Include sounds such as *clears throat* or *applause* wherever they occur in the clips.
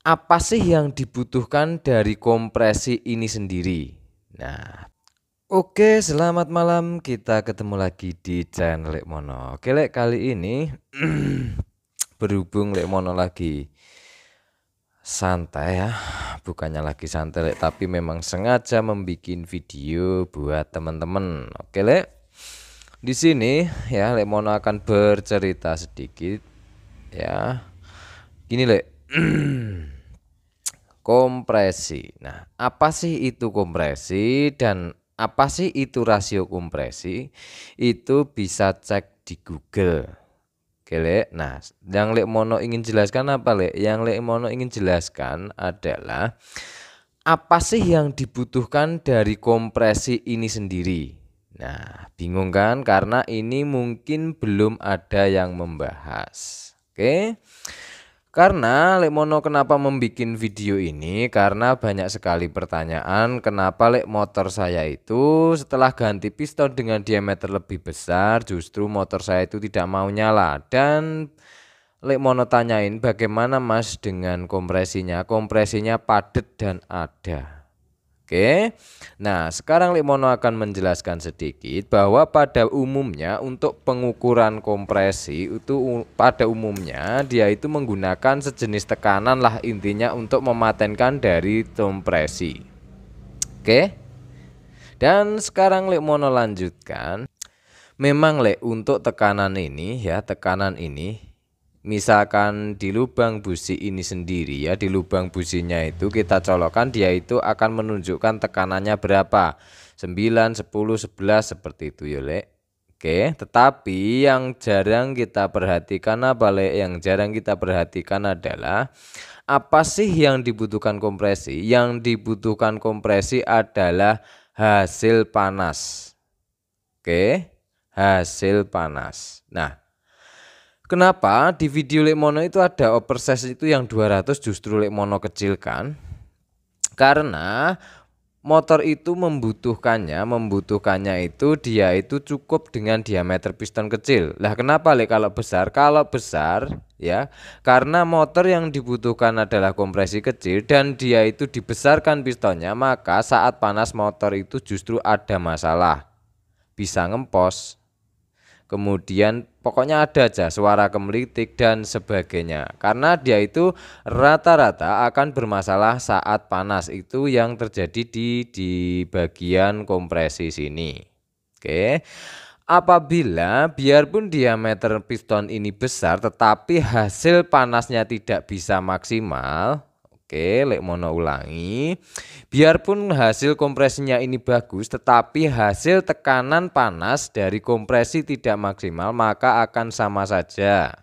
apa sih yang dibutuhkan dari kompresi ini sendiri? Nah, oke, selamat malam. Kita ketemu lagi di channel Lek Mono. Oke, Lek kali ini *clears throat* berhubung Lek Mono lagi santai ya. Bukannya lagi santai Lek, tapi memang sengaja membuat video buat teman-teman. Oke, Lek. Di sini ya Lek Mono akan bercerita sedikit ya. Gini, Lek *clears throat* kompresi. Nah, apa sih itu kompresi dan apa sih itu rasio kompresi? Itu bisa cek di Google. Oke, Lek. Nah, yang Lek Mono ingin jelaskan apa, Lek? Yang Lek Mono ingin jelaskan adalah apa sih yang dibutuhkan dari kompresi ini sendiri? Nah, bingung kan? Karena ini mungkin belum ada yang membahas. Oke. Okay? Karena Lekmono kenapa membuat video ini karena banyak sekali pertanyaan kenapa lek motor saya itu setelah ganti piston dengan diameter lebih besar justru motor saya itu tidak mau nyala dan lek mono tanyain bagaimana Mas dengan kompresinya kompresinya padat dan ada Oke. Nah, sekarang Limono akan menjelaskan sedikit bahwa pada umumnya untuk pengukuran kompresi itu pada umumnya dia itu menggunakan sejenis tekanan lah intinya untuk mematenkan dari kompresi. Oke. Dan sekarang Limono lanjutkan. Memang le untuk tekanan ini ya, tekanan ini misalkan di lubang busi ini sendiri ya di lubang businya itu kita colokkan dia itu akan menunjukkan tekanannya berapa 9 10 11 seperti itu ya Lek Oke tetapi yang jarang kita perhatikan apa le? yang jarang kita perhatikan adalah apa sih yang dibutuhkan kompresi yang dibutuhkan kompresi adalah hasil panas Oke hasil panas nah Kenapa di video Lekmono itu ada oversize itu yang 200 justru Lekmono kecil kan? Karena motor itu membutuhkannya, membutuhkannya itu dia itu cukup dengan diameter piston kecil. Lah kenapa Lek kalau besar? Kalau besar ya, karena motor yang dibutuhkan adalah kompresi kecil dan dia itu dibesarkan pistonnya, maka saat panas motor itu justru ada masalah. Bisa ngempos kemudian pokoknya ada aja suara kemelitik dan sebagainya karena dia itu rata-rata akan bermasalah saat panas itu yang terjadi di di bagian kompresi sini oke apabila biarpun diameter piston ini besar tetapi hasil panasnya tidak bisa maksimal Oke, lek mono ulangi. Biarpun hasil kompresinya ini bagus, tetapi hasil tekanan panas dari kompresi tidak maksimal, maka akan sama saja.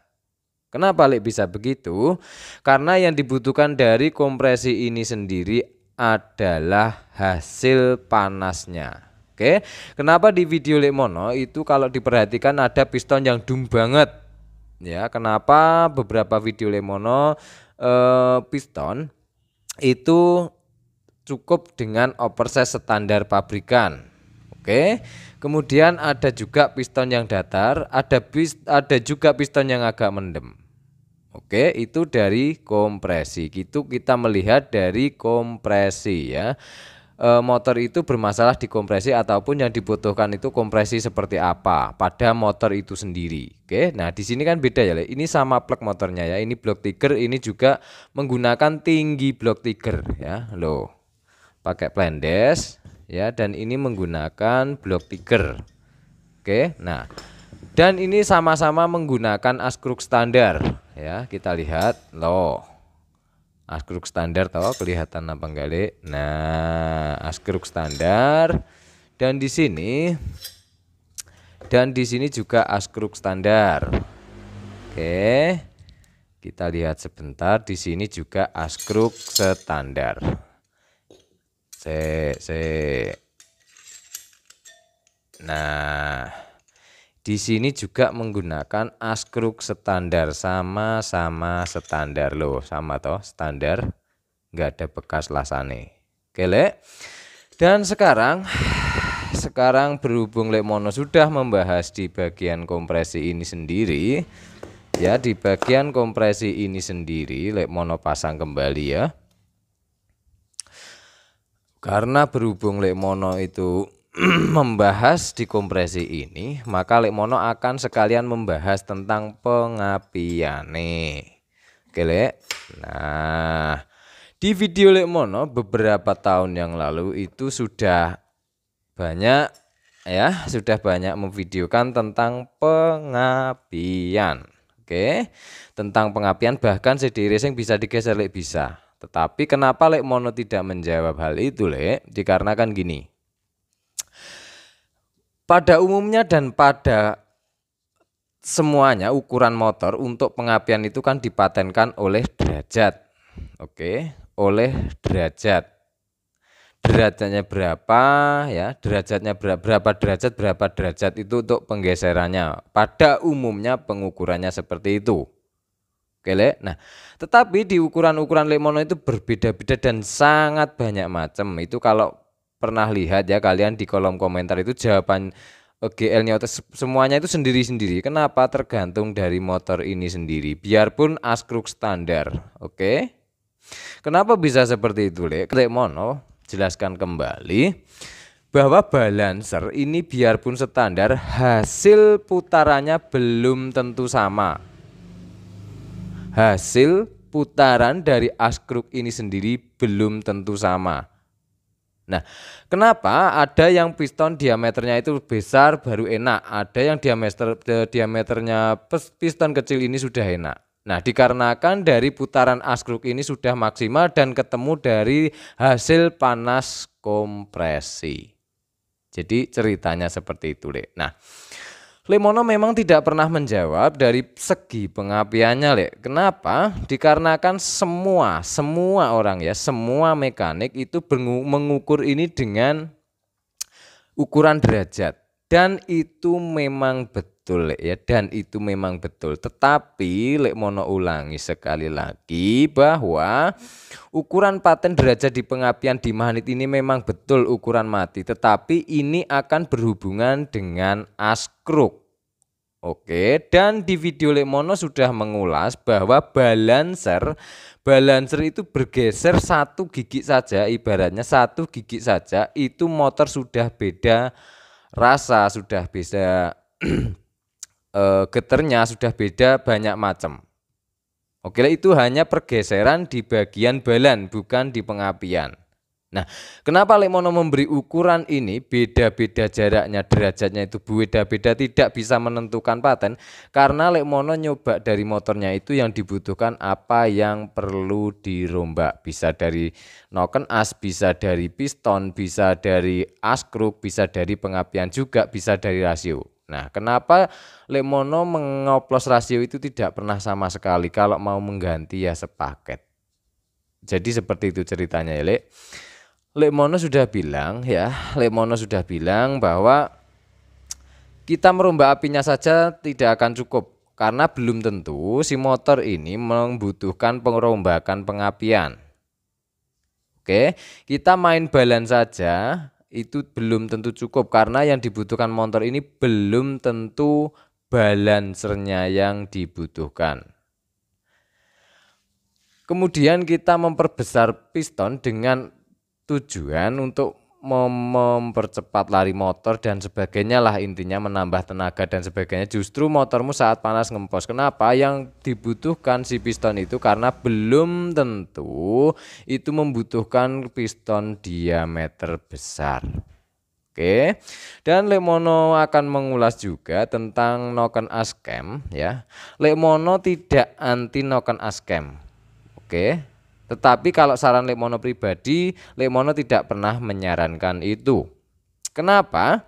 Kenapa lek bisa begitu? Karena yang dibutuhkan dari kompresi ini sendiri adalah hasil panasnya. Oke, kenapa di video lek mono itu kalau diperhatikan ada piston yang dum banget. Ya, kenapa beberapa video lemono eh, piston itu cukup dengan oversize standar pabrikan. Oke. Kemudian ada juga piston yang datar, ada ada juga piston yang agak mendem. Oke, itu dari kompresi. Itu kita melihat dari kompresi ya e, motor itu bermasalah di kompresi ataupun yang dibutuhkan itu kompresi seperti apa pada motor itu sendiri. Oke. Nah, di sini kan beda ya. Le. Ini sama plug motornya ya. Ini blok tiger, ini juga menggunakan tinggi blok tiger ya. Loh. Pakai plendes ya dan ini menggunakan blok tiger. Oke. Nah, dan ini sama-sama menggunakan askruk standar ya. Kita lihat. Loh askruk standar tahu kelihatan apa enggak nah askruk standar dan di sini dan di sini juga askruk standar oke kita lihat sebentar di sini juga askruk standar c c nah di sini juga menggunakan askruk standar sama-sama standar loh, sama toh standar. nggak ada bekas lasane. Oke, Lek. Dan sekarang sekarang berhubung Lek Mono sudah membahas di bagian kompresi ini sendiri, ya di bagian kompresi ini sendiri Lek Mono pasang kembali ya. Karena berhubung Lek Mono itu *clears throat* membahas di kompresi ini, maka Lekmono akan sekalian membahas tentang pengapiane. Oke, Lek. Nah, di video Lekmono beberapa tahun yang lalu itu sudah banyak ya, sudah banyak memvideokan tentang pengapian. Oke. Tentang pengapian bahkan CD racing bisa digeser Lek bisa. Tetapi kenapa Lekmono tidak menjawab hal itu, Lek? Dikarenakan gini. Pada umumnya dan pada semuanya ukuran motor untuk pengapian itu kan dipatenkan oleh derajat. Oke, oleh derajat. Derajatnya berapa ya? Derajatnya berapa, derajat berapa derajat itu untuk penggeserannya. Pada umumnya pengukurannya seperti itu. Oke, Le. Nah, tetapi di ukuran-ukuran Lemono itu berbeda-beda dan sangat banyak macam. Itu kalau pernah lihat ya kalian di kolom komentar itu jawaban eh, GL-nya semuanya itu sendiri-sendiri. Kenapa? Tergantung dari motor ini sendiri. Biarpun askruk standar, oke? Kenapa bisa seperti itu, Lek? Lek Mono jelaskan kembali bahwa balancer ini biarpun standar hasil putarannya belum tentu sama. Hasil putaran dari askruk ini sendiri belum tentu sama. Nah, kenapa ada yang piston diameternya itu besar baru enak, ada yang diameter e, diameternya piston kecil ini sudah enak. Nah, dikarenakan dari putaran askruk ini sudah maksimal dan ketemu dari hasil panas kompresi. Jadi ceritanya seperti itu, Dek. Nah, Lemono memang tidak pernah menjawab dari segi pengapiannya, lek. Kenapa? Dikarenakan semua, semua orang ya, semua mekanik itu mengukur ini dengan ukuran derajat. Dan itu memang betul betul lek ya dan itu memang betul tetapi lek mono ulangi sekali lagi bahwa ukuran paten derajat di pengapian di magnet ini memang betul ukuran mati tetapi ini akan berhubungan dengan askruk Oke, dan di video Lemono sudah mengulas bahwa balancer balancer itu bergeser satu gigi saja, ibaratnya satu gigi saja itu motor sudah beda rasa, sudah beda. *clears throat* e, geternya sudah beda banyak macam. Oke, itu hanya pergeseran di bagian balan, bukan di pengapian. Nah, kenapa Lemono memberi ukuran ini beda-beda jaraknya, derajatnya itu beda-beda tidak bisa menentukan paten karena Lemono nyoba dari motornya itu yang dibutuhkan apa yang perlu dirombak. Bisa dari noken as, bisa dari piston, bisa dari as bisa dari pengapian juga, bisa dari rasio. Nah, kenapa Lemono mengoplos rasio itu tidak pernah sama sekali kalau mau mengganti ya sepaket. Jadi seperti itu ceritanya ya, Lek. Lemono sudah bilang ya, Lemono sudah bilang bahwa kita merombak apinya saja tidak akan cukup karena belum tentu si motor ini membutuhkan pengerombakan pengapian. Oke, kita main balan saja itu belum tentu cukup karena yang dibutuhkan motor ini belum tentu balancernya yang dibutuhkan. Kemudian kita memperbesar piston dengan tujuan untuk mem mempercepat lari motor dan sebagainya lah intinya menambah tenaga dan sebagainya justru motormu saat panas ngempos kenapa yang dibutuhkan si piston itu karena belum tentu itu membutuhkan piston diameter besar Oke. Dan Lemono akan mengulas juga tentang noken askem ya. Lemono tidak anti noken askem. Oke. Tetapi kalau saran Lemono pribadi, Lemono tidak pernah menyarankan itu. Kenapa?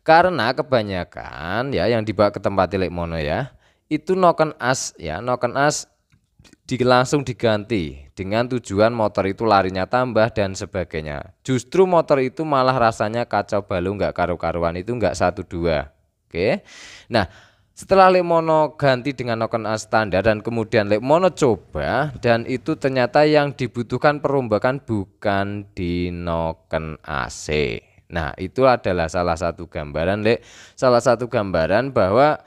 Karena kebanyakan ya yang dibawa ke tempat Lemono ya, itu noken as ya, noken as di, langsung diganti dengan tujuan motor itu larinya tambah dan sebagainya. Justru motor itu malah rasanya kacau balau nggak karu-karuan itu nggak satu dua. Oke. Nah, setelah Lemono ganti dengan noken A standar dan kemudian Lemono coba dan itu ternyata yang dibutuhkan perombakan bukan di noken AC. Nah, itu adalah salah satu gambaran Lek. Salah satu gambaran bahwa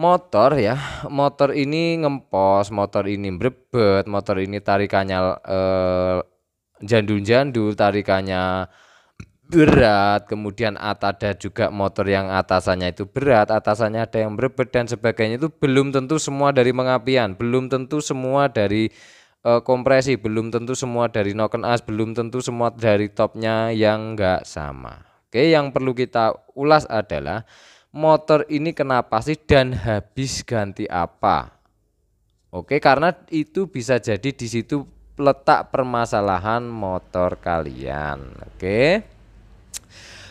motor ya, motor ini ngempos, motor ini brebet, motor ini tarikannya eh, jandul-jandul, tarikannya berat, kemudian atada ada juga motor yang atasannya itu berat, atasannya ada yang berbeda dan sebagainya itu belum tentu semua dari pengapian, belum tentu semua dari e, kompresi, belum tentu semua dari noken as, belum tentu semua dari topnya yang enggak sama. Oke, yang perlu kita ulas adalah motor ini kenapa sih dan habis ganti apa? Oke, karena itu bisa jadi di situ letak permasalahan motor kalian. Oke.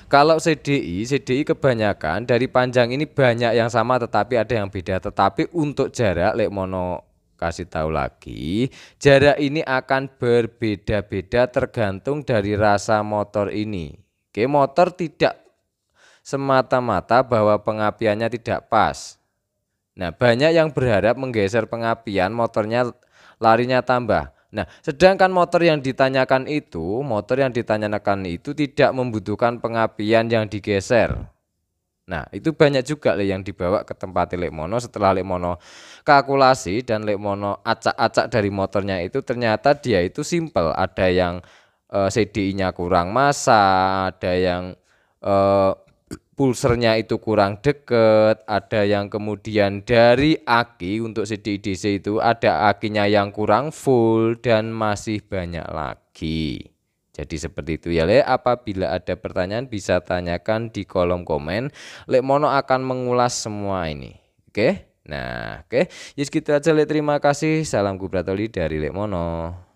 Kalau CDI, CDI kebanyakan dari panjang ini banyak yang sama tetapi ada yang beda. Tetapi untuk jarak lek mono kasih tahu lagi, jarak ini akan berbeda-beda tergantung dari rasa motor ini. Oke, motor tidak semata-mata bahwa pengapiannya tidak pas. Nah, banyak yang berharap menggeser pengapian motornya larinya tambah. Nah, sedangkan motor yang ditanyakan itu, motor yang ditanyakan itu tidak membutuhkan pengapian yang digeser. Nah, itu banyak juga le yang dibawa ke tempat Lekmono setelah Lekmono kalkulasi dan Lekmono acak-acak dari motornya itu ternyata dia itu simple, ada yang eh, cd nya kurang masa ada yang eh, pulsernya itu kurang deket, ada yang kemudian dari aki untuk CDDC itu ada akinya yang kurang full dan masih banyak lagi. Jadi seperti itu ya Le, apabila ada pertanyaan bisa tanyakan di kolom komen. Le Mono akan mengulas semua ini. Oke? Nah, oke. Yes kita gitu aja Le, terima kasih. Salam Gubratoli dari Le Mono.